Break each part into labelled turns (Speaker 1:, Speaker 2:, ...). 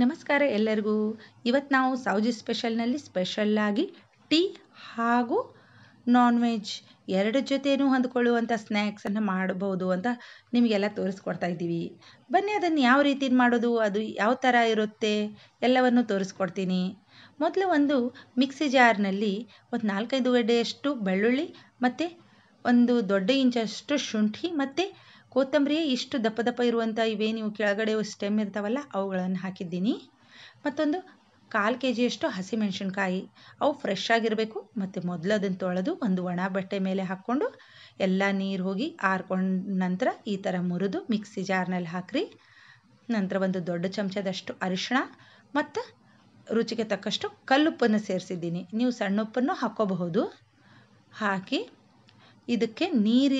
Speaker 1: ನಮಸ್ಕಾರ ಎಲ್ಲರಿಗೂ ಇವತ್ತು ನಾವು ಸೌಜಿ ಸ್ಪೆಷಲ್ನಲ್ಲಿ ಸ್ಪೆಷಲ್ಲಾಗಿ ಟೀ ಹಾಗೂ ನಾನ್ ವೆಜ್ ಎರಡು ಜೊತೆಯೂ ಹೊಂದ್ಕೊಳ್ಳುವಂಥ ಸ್ನ್ಯಾಕ್ಸನ್ನು ಮಾಡಬಹುದು ಅಂತ ನಿಮಗೆಲ್ಲ ತೋರಿಸ್ಕೊಡ್ತಾ ಇದ್ದೀವಿ ಬನ್ನಿ ಅದನ್ನು ಯಾವ ರೀತಿ ಮಾಡೋದು ಅದು ಯಾವ ಥರ ಇರುತ್ತೆ ಎಲ್ಲವನ್ನು ತೋರಿಸ್ಕೊಡ್ತೀನಿ ಮೊದಲು ಒಂದು ಮಿಕ್ಸಿ ಜಾರ್ನಲ್ಲಿ ಒಂದು ನಾಲ್ಕೈದು ಗಡ್ಡೆಯಷ್ಟು ಬೆಳ್ಳುಳ್ಳಿ ಮತ್ತು ಒಂದು ದೊಡ್ಡ ಇಂಚಷ್ಟು ಶುಂಠಿ ಮತ್ತು ಕೊತ್ತಂಬರಿ ಇಷ್ಟು ದಪ್ಪ ದಪ್ಪ ಇರುವಂಥ ಇವೇ ನೀವು ಕೆಳಗಡೆ ಸ್ಟೆಮ್ ಇರ್ತಾವಲ್ಲ ಅವುಗಳನ್ನು ಹಾಕಿದ್ದೀನಿ ಮತ್ತೊಂದು ಕಾಲು ಕೆ ಜಿಯಷ್ಟು ಹಸಿಮೆಣಸಿನ್ಕಾಯಿ ಅವು ಫ್ರೆಶ್ ಆಗಿರಬೇಕು ಮತ್ತು ಮೊದಲು ಅದನ್ನು ತೊಳೆದು ಒಂದು ಒಣ ಬಟ್ಟೆ ಮೇಲೆ ಹಾಕ್ಕೊಂಡು ಎಲ್ಲ ನೀರು ಹೋಗಿ ಆರ್ಕೊಂಡ ನಂತರ ಈ ಥರ ಮುರಿದು ಮಿಕ್ಸಿ ಜಾರ್ನಲ್ಲಿ ಹಾಕ್ರಿ ನಂತರ ಒಂದು ದೊಡ್ಡ ಚಮಚದಷ್ಟು ಅರಿಶಿಣ ಮತ್ತು ರುಚಿಗೆ ತಕ್ಕಷ್ಟು ಕಲ್ಲುಪ್ಪನ್ನು ಸೇರಿಸಿದ್ದೀನಿ ನೀವು ಸಣ್ಣ ಉಪ್ಪನ್ನು ಹಾಕ್ಕೋಬಹುದು ಹಾಕಿ ಇದಕ್ಕೆ ನೀರು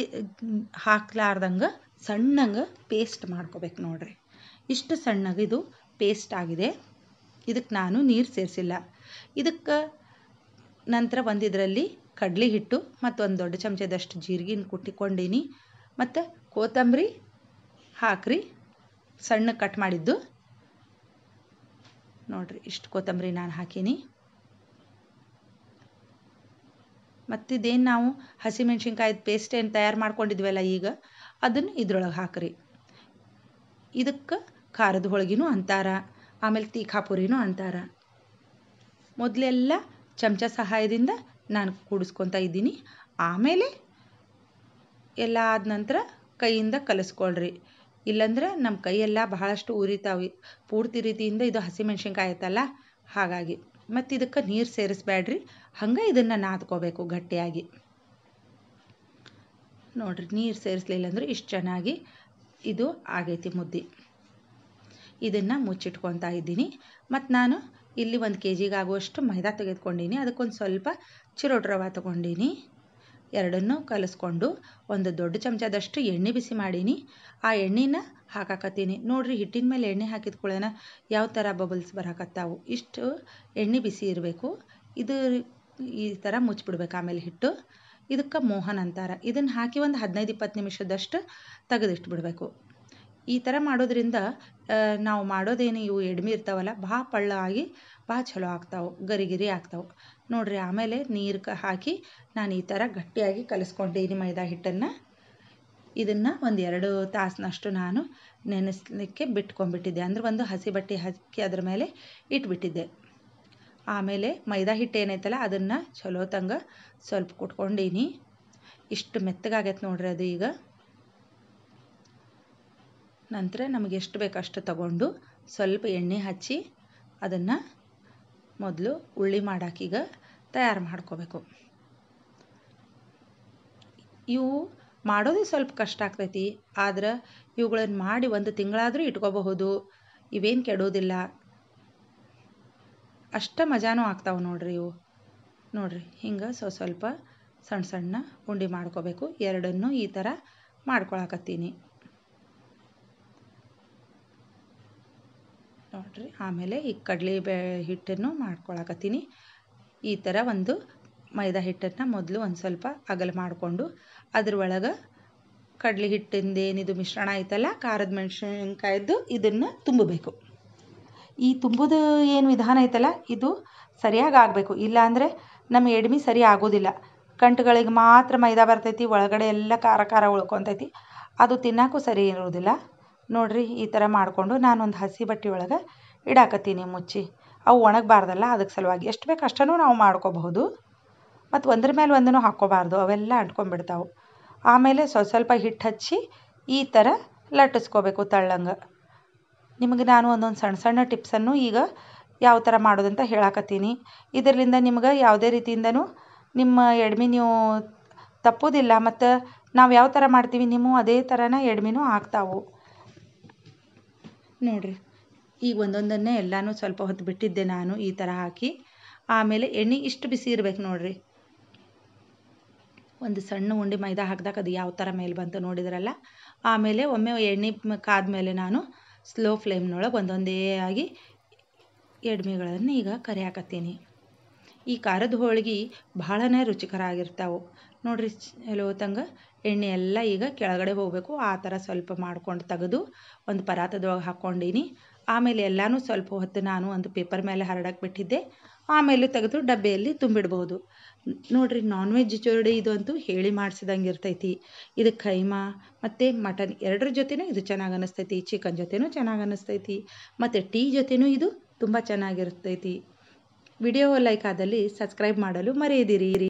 Speaker 1: ಹಾಕ್ಲಾರ್ದಂಗೆ ಸಣ್ಣಗೆ ಪೇಸ್ಟ್ ಮಾಡ್ಕೊಬೇಕು ನೋಡ್ರಿ ಇಷ್ಟು ಸಣ್ಣಗೆ ಇದು ಪೇಸ್ಟ್ ಆಗಿದೆ ಇದಕ್ಕೆ ನಾನು ನೀರು ಸೇರಿಸಿಲ್ಲ ಇದಕ್ಕೆ ನಂತರ ಒಂದು ಇದರಲ್ಲಿ ಕಡಲೆ ಹಿಟ್ಟು ಮತ್ತು ಒಂದು ದೊಡ್ಡ ಚಮಚದಷ್ಟು ಜೀರಿಗೆನ ಕುಟ್ಟಿಕೊಂಡೀನಿ ಮತ್ತು ಕೊತ್ತಂಬರಿ ಹಾಕ್ರಿ ಸಣ್ಣ ಕಟ್ ಮಾಡಿದ್ದು ನೋಡಿರಿ ಇಷ್ಟು ಕೊತ್ತಂಬರಿ ನಾನು ಹಾಕೀನಿ ಮತ್ತಿದೇನು ನಾವು ಹಸಿಮೆಣ್ಸಿನ್ಕಾಯಿದ ಪೇಸ್ಟ್ ಏನು ತಯಾರು ಮಾಡ್ಕೊಂಡಿದ್ವಲ್ಲ ಈಗ ಅದನ್ನು ಇದ್ರೊಳಗೆ ಹಾಕ್ರಿ ಇದಕ್ಕೆ ಖಾರದ ಹೋಳಿಗೆನೂ ಅಂತಾರ ಆಮೇಲೆ ತೀಖಾಪುರಿನೂ ಅಂತಾರ ಮೊದಲೆಲ್ಲ ಚಮಚ ಸಹಾಯದಿಂದ ನಾನು ಕೂಡಿಸ್ಕೊತ ಇದ್ದೀನಿ ಆಮೇಲೆ ಎಲ್ಲ ಆದ ನಂತರ ಕೈಯಿಂದ ಕಲಿಸ್ಕೊಳ್ರಿ ಇಲ್ಲಂದ್ರೆ ನಮ್ಮ ಕೈಯೆಲ್ಲ ಬಹಳಷ್ಟು ಉರಿತಾವೆ ಪೂರ್ತಿ ರೀತಿಯಿಂದ ಇದು ಹಸಿಮೆಣ್ಸಿನ್ಕಾಯಿ ಐತಲ್ಲ ಹಾಗಾಗಿ ಮತ್ತು ಇದಕ್ಕೆ ನೀರು ಸೇರಿಸ್ಬೇಡ್ರಿ ಹಂಗೆ ಇದನ್ನು ನಾದ್ಕೋಬೇಕು ಗಟ್ಟಿಯಾಗಿ ನೋಡಿರಿ ನೀರು ಸೇರಿಸಲಿಲ್ಲ ಅಂದ್ರೆ ಇಷ್ಟು ಚೆನ್ನಾಗಿ ಇದು ಆಗೈತಿ ಮುದ್ದೆ ಇದನ್ನು ಮುಚ್ಚಿಟ್ಕೊತಾ ಇದ್ದೀನಿ ಮತ್ತು ನಾನು ಇಲ್ಲಿ ಒಂದು ಕೆ ಜಿಗೆ ಆಗುವಷ್ಟು ಮೈದಾ ತೆಗೆದುಕೊಂಡೀನಿ ಅದಕ್ಕೊಂದು ಸ್ವಲ್ಪ ಚಿರೋಟಿ ರವಾ ತಗೊಂಡೀನಿ ಎರಡನ್ನೂ ಕಲಿಸ್ಕೊಂಡು ಒಂದು ದೊಡ್ಡ ಚಮಚದಷ್ಟು ಎಣ್ಣೆ ಬಿಸಿ ಮಾಡೀನಿ ಆ ಎಣ್ಣೆನ ಹಾಕಾಕತ್ತೀನಿ ನೋಡ್ರಿ ಹಿಟ್ಟಿನ ಮೇಲೆ ಎಣ್ಣೆ ಹಾಕಿದ ಕುಳೆನ ಯಾವ ಥರ ಬಬಲ್ಸ್ ಬರಕತ್ತಾವು ಇಷ್ಟು ಎಣ್ಣೆ ಬಿಸಿ ಇರಬೇಕು ಇದು ಈ ಥರ ಮುಚ್ಚಿಬಿಡ್ಬೇಕು ಆಮೇಲೆ ಹಿಟ್ಟು ಇದಕ್ಕೆ ಮೋಹನ್ ಅಂತಾರೆ ಇದನ್ನು ಹಾಕಿ ಒಂದು ಹದಿನೈದು ಇಪ್ಪತ್ತು ನಿಮಿಷದಷ್ಟು ತೆಗೆದಿಟ್ಬಿಡ್ಬೇಕು ಈ ಥರ ಮಾಡೋದ್ರಿಂದ ನಾವು ಮಾಡೋದೇನು ಇವು ಎಡ್ಮಿ ಇರ್ತಾವಲ್ಲ ಭಾಳ ಪಳ್ಳ ಆಗಿ ಭಾಳ ಚಲೋ ಆಗ್ತಾವೆ ಗರಿಗಿರಿ ಆಗ್ತಾವೆ ನೋಡ್ರಿ ಆಮೇಲೆ ನೀರು ಕ ಹಾಕಿ ನಾನು ಈ ಥರ ಗಟ್ಟಿಯಾಗಿ ಕಲಿಸ್ಕೊಂಡೀನಿ ಮೈದಾ ಹಿಟ್ಟನ್ನು ಇದನ್ನು ಒಂದು ಎರಡು ತಾಸಿನಷ್ಟು ನಾನು ನೆನೆಸಲಿಕ್ಕೆ ಬಿಟ್ಕೊಂಡ್ಬಿಟ್ಟಿದ್ದೆ ಅಂದ್ರೆ ಒಂದು ಹಸಿ ಬಟ್ಟೆ ಹಾಕಿ ಅದ್ರ ಮೇಲೆ ಇಟ್ಬಿಟ್ಟಿದ್ದೆ ಆಮೇಲೆ ಮೈದಾ ಹಿಟ್ಟು ಏನೈತಲ್ಲ ಅದನ್ನು ಚಲೋ ತಂಗ ಸ್ವಲ್ಪ ಕುಟ್ಕೊಂಡೀನಿ ಇಷ್ಟು ಮೆತ್ತಗಾಗೈತೆ ನೋಡ್ರಿ ಅದು ಈಗ ನಂತರ ನಮಗೆ ಎಷ್ಟು ಬೇಕು ಅಷ್ಟು ತಗೊಂಡು ಸ್ವಲ್ಪ ಎಣ್ಣೆ ಹಚ್ಚಿ ಅದನ್ನು ಮೊದಲು ಉಳ್ಳಿ ಮಾಡೋಕೀಗ ತಯಾರು ಮಾಡ್ಕೋಬೇಕು ಇವು ಮಾಡೋದು ಸ್ವಲ್ಪ ಕಷ್ಟ ಆಗ್ತೈತಿ ಆದ್ರೆ ಇವುಗಳನ್ನು ಮಾಡಿ ಒಂದು ತಿಂಗಳಾದರೂ ಇಟ್ಕೋಬಹುದು ಇವೇನು ಕೆಡೋದಿಲ್ಲ ಅಷ್ಟು ಮಜಾನೂ ಆಗ್ತಾವೆ ನೋಡ್ರಿ ಇವು ನೋಡ್ರಿ ಹಿಂಗೆ ಸ್ವ ಸ್ವಲ್ಪ ಸಣ್ಣ ಸಣ್ಣ ಉಂಡೆ ಮಾಡ್ಕೋಬೇಕು ಎರಡನ್ನೂ ಈ ಥರ ಮಾಡ್ಕೊಳಕತ್ತೀನಿ ನೋಡ್ರಿ ಆಮೇಲೆ ಈ ಕಡಲೆ ಬೇ ಹಿಟ್ಟನ್ನು ಮಾಡ್ಕೊಳಕತ್ತೀನಿ ಈ ಥರ ಒಂದು ಮೈದಾ ಹಿಟ್ಟನ್ನು ಮೊದಲು ಒಂದು ಸ್ವಲ್ಪ ಅಗಲ ಮಾಡಿಕೊಂಡು ಅದ್ರೊಳಗೆ ಕಡಲೆ ಹಿಟ್ಟಿಂದ ಏನಿದು ಮಿಶ್ರಣ ಐತಲ್ಲ ಖಾರದ ಮೆಣಸಿನ್ಕಾಯ್ದು ಇದನ್ನು ತುಂಬಬೇಕು ಈ ತುಂಬುದು ಏನು ವಿಧಾನ ಐತಲ್ಲ ಇದು ಸರಿಯಾಗಿ ಆಗಬೇಕು ಇಲ್ಲಾಂದರೆ ನಮ್ಮ ಎಡ್ಮಿ ಸರಿ ಆಗೋದಿಲ್ಲ ಕಂಟುಗಳಿಗೆ ಮಾತ್ರ ಮೈದಾ ಬರ್ತೈತಿ ಒಳಗಡೆ ಎಲ್ಲ ಖಾರ ಖಾರ ಉಳ್ಕೊತೈತಿ ಅದು ತಿನ್ನೋಕ್ಕೂ ಸರಿ ಇರುವುದಿಲ್ಲ ನೋಡಿರಿ ಈ ಥರ ಮಾಡಿಕೊಂಡು ನಾನೊಂದು ಹಸಿ ಬಟ್ಟೆ ಒಳಗೆ ಇಡಾಕತ್ತೀನಿ ಮುಚ್ಚಿ ಅವು ಒಣಗಬಾರ್ದಲ್ಲ ಅದಕ್ಕೆ ಸಲುವಾಗಿ ಎಷ್ಟು ಬೇಕು ಅಷ್ಟನ್ನೂ ನಾವು ಮಾಡ್ಕೋಬಹುದು ಮತ್ತು ಒಂದ್ರ ಮೇಲೆ ಒಂದನ್ನು ಹಾಕ್ಕೋಬಾರ್ದು ಅವೆಲ್ಲ ಅಂಟ್ಕೊಂಡ್ಬಿಡ್ತಾವೆ ಆಮೇಲೆ ಸ್ವಲ್ಪ ಸ್ವಲ್ಪ ಹಿಟ್ಟು ಹಚ್ಚಿ ಈ ಥರ ಲಟ್ಟಿಸ್ಕೋಬೇಕು ತಳ್ಳಂಗೆ ನಿಮಗೆ ನಾನು ಒಂದೊಂದು ಸಣ್ಣ ಸಣ್ಣ ಟಿಪ್ಸನ್ನು ಈಗ ಯಾವ ಥರ ಮಾಡೋದಂತ ಹೇಳಾಕತ್ತೀನಿ ಇದರಿಂದ ನಿಮ್ಗೆ ಯಾವುದೇ ರೀತಿಯಿಂದನೂ ನಿಮ್ಮ ಎಡ್ಮಿ ನೀವು ತಪ್ಪೋದಿಲ್ಲ ಮತ್ತು ನಾವು ಯಾವ ಥರ ಮಾಡ್ತೀವಿ ನಿಮ್ಮ ಅದೇ ಥರನೇ ಎಡ್ಮಿನೂ ಆಗ್ತಾವೆ ನೋಡಿರಿ ಈಗ ಒಂದೊಂದನ್ನೇ ಎಲ್ಲನೂ ಸ್ವಲ್ಪ ಹೊತ್ತು ಬಿಟ್ಟಿದ್ದೆ ನಾನು ಈ ಥರ ಹಾಕಿ ಆಮೇಲೆ ಎಣ್ಣೆ ಇಷ್ಟು ಬಿಸಿ ಇರ್ಬೇಕು ನೋಡಿರಿ ಒಂದು ಸಣ್ಣ ಉಂಡೆ ಮೈದಾ ಹಾಕಿದಾಗ ಅದು ಯಾವ ಥರ ಮೇಲೆ ಬಂತು ನೋಡಿದ್ರಲ್ಲ ಆಮೇಲೆ ಒಮ್ಮೆ ಎಣ್ಣೆ ಕಾದ ಮೇಲೆ ನಾನು ಸ್ಲೋ ಫ್ಲೇಮ್ನೊಳಗೆ ಒಂದೊಂದೇ ಆಗಿ ಎಡ್ಮೆಗಳನ್ನು ಈಗ ಕರಿಯಾಕತ್ತೀನಿ ಈ ಖಾರದ ಹೋಳಿಗೆ ಭಾಳನೇ ರುಚಿಕರ ಆಗಿರ್ತಾವೆ ನೋಡಿರಿ ಎಲ್ಲೋ ತಂಗ ಎಣ್ಣೆ ಎಲ್ಲ ಈಗ ಕೆಳಗಡೆ ಹೋಗಬೇಕು ಆ ಥರ ಸ್ವಲ್ಪ ಮಾಡ್ಕೊಂಡು ತೆಗೆದು ಒಂದು ಪರಾತದೊಳಗೆ ಹಾಕ್ಕೊಂಡೀನಿ ಆಮೇಲೆ ಎಲ್ಲನೂ ಸ್ವಲ್ಪ ಹೊತ್ತು ನಾನು ಒಂದು ಪೇಪರ್ ಮೇಲೆ ಹರಡಕ್ಕೆ ಬಿಟ್ಟಿದ್ದೆ ಆಮೇಲೆ ತೆಗೆದು ಡಬ್ಬೆಯಲ್ಲಿ ತುಂಬಿಡ್ಬೋದು ನೋಡ್ರಿ ನಾನ್ ವೆಜ್ ಇದು ಅಂತೂ ಹೇಳಿ ಮಾಡ್ಸಿದಂಗೆ ಇರ್ತೈತಿ ಇದು ಕೈಮಾ ಮತ್ತು ಮಟನ್ ಎರಡರ ಜೊತೆನೂ ಇದು ಚೆನ್ನಾಗಿ ಅನ್ನಿಸ್ತೈತಿ ಚಿಕನ್ ಜೊತೆಯೂ ಚೆನ್ನಾಗಿ ಅನ್ನಿಸ್ತೈತಿ ಮತ್ತು ಟೀ ಜೊತೆಯೂ ಇದು ತುಂಬ ಚೆನ್ನಾಗಿರ್ತೈತಿ ವಿಡಿಯೋ ಲೈಕ್ ಆದಲ್ಲಿ ಸಬ್ಸ್ಕ್ರೈಬ್ ಮಾಡಲು ಮರೆಯದಿರಿ